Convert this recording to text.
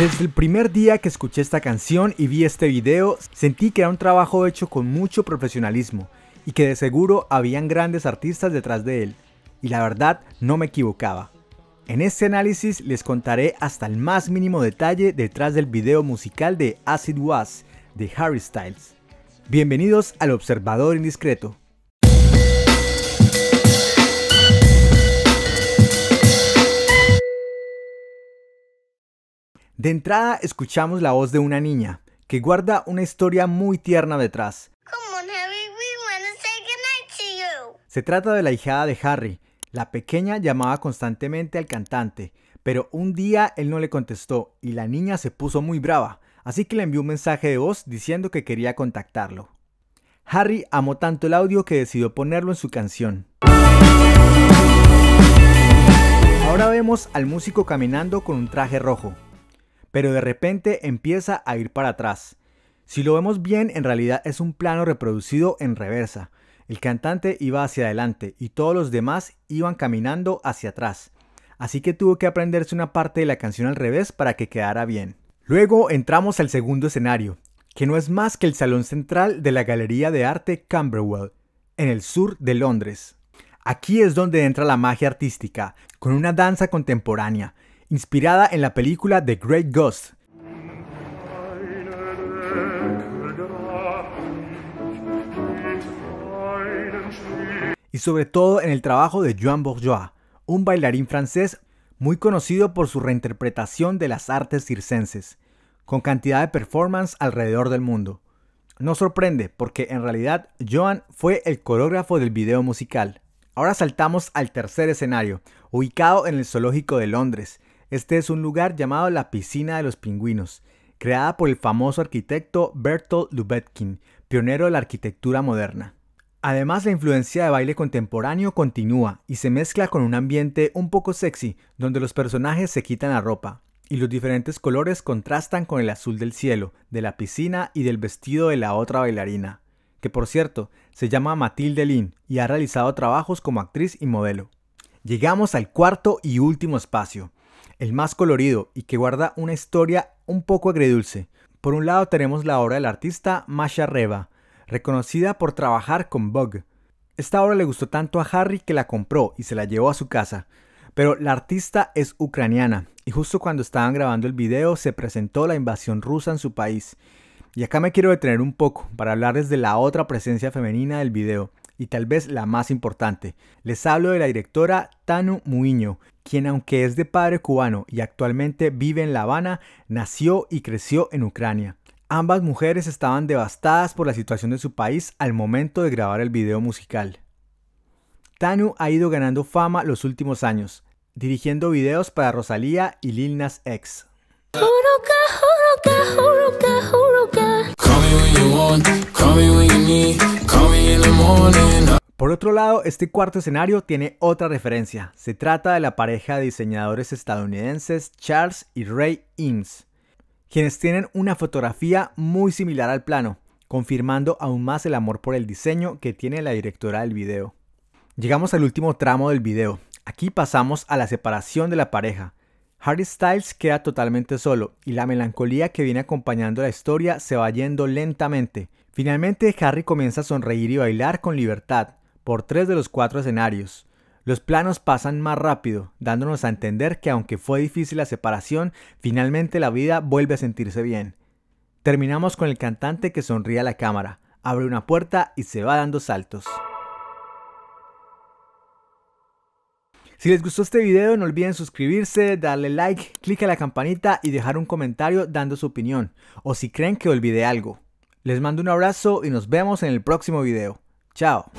Desde el primer día que escuché esta canción y vi este video, sentí que era un trabajo hecho con mucho profesionalismo y que de seguro habían grandes artistas detrás de él. Y la verdad, no me equivocaba. En este análisis les contaré hasta el más mínimo detalle detrás del video musical de Acid Was de Harry Styles. Bienvenidos al Observador Indiscreto. De entrada escuchamos la voz de una niña, que guarda una historia muy tierna detrás. Se trata de la hijada de Harry. La pequeña llamaba constantemente al cantante, pero un día él no le contestó y la niña se puso muy brava, así que le envió un mensaje de voz diciendo que quería contactarlo. Harry amó tanto el audio que decidió ponerlo en su canción. Ahora vemos al músico caminando con un traje rojo, pero de repente empieza a ir para atrás. Si lo vemos bien, en realidad es un plano reproducido en reversa. El cantante iba hacia adelante y todos los demás iban caminando hacia atrás. Así que tuvo que aprenderse una parte de la canción al revés para que quedara bien. Luego entramos al segundo escenario, que no es más que el salón central de la Galería de Arte Camberwell, en el sur de Londres. Aquí es donde entra la magia artística, con una danza contemporánea, inspirada en la película The Great Ghost. Y sobre todo en el trabajo de Joan Bourgeois, un bailarín francés muy conocido por su reinterpretación de las artes circenses, con cantidad de performance alrededor del mundo. No sorprende, porque en realidad Joan fue el coreógrafo del video musical. Ahora saltamos al tercer escenario, ubicado en el Zoológico de Londres, este es un lugar llamado la Piscina de los Pingüinos, creada por el famoso arquitecto Bertolt Lubetkin, pionero de la arquitectura moderna. Además, la influencia de baile contemporáneo continúa y se mezcla con un ambiente un poco sexy, donde los personajes se quitan la ropa, y los diferentes colores contrastan con el azul del cielo, de la piscina y del vestido de la otra bailarina, que por cierto se llama Matilde Lin y ha realizado trabajos como actriz y modelo. Llegamos al cuarto y último espacio, el más colorido y que guarda una historia un poco agridulce. Por un lado tenemos la obra del artista Masha Reva, reconocida por trabajar con Bug. Esta obra le gustó tanto a Harry que la compró y se la llevó a su casa. Pero la artista es ucraniana y justo cuando estaban grabando el video se presentó la invasión rusa en su país. Y acá me quiero detener un poco para hablarles de la otra presencia femenina del video y tal vez la más importante. Les hablo de la directora Tanu Muiño, quien aunque es de padre cubano y actualmente vive en La Habana, nació y creció en Ucrania. Ambas mujeres estaban devastadas por la situación de su país al momento de grabar el video musical. Tanu ha ido ganando fama los últimos años, dirigiendo videos para Rosalía y Lil Nas X. Por otro lado, este cuarto escenario tiene otra referencia. Se trata de la pareja de diseñadores estadounidenses Charles y Ray Eames, quienes tienen una fotografía muy similar al plano, confirmando aún más el amor por el diseño que tiene la directora del video. Llegamos al último tramo del video. Aquí pasamos a la separación de la pareja. Harry Styles queda totalmente solo y la melancolía que viene acompañando la historia se va yendo lentamente. Finalmente Harry comienza a sonreír y bailar con libertad, por tres de los cuatro escenarios. Los planos pasan más rápido, dándonos a entender que aunque fue difícil la separación, finalmente la vida vuelve a sentirse bien. Terminamos con el cantante que sonríe a la cámara, abre una puerta y se va dando saltos. Si les gustó este video no olviden suscribirse, darle like, clic a la campanita y dejar un comentario dando su opinión o si creen que olvidé algo. Les mando un abrazo y nos vemos en el próximo video. Chao.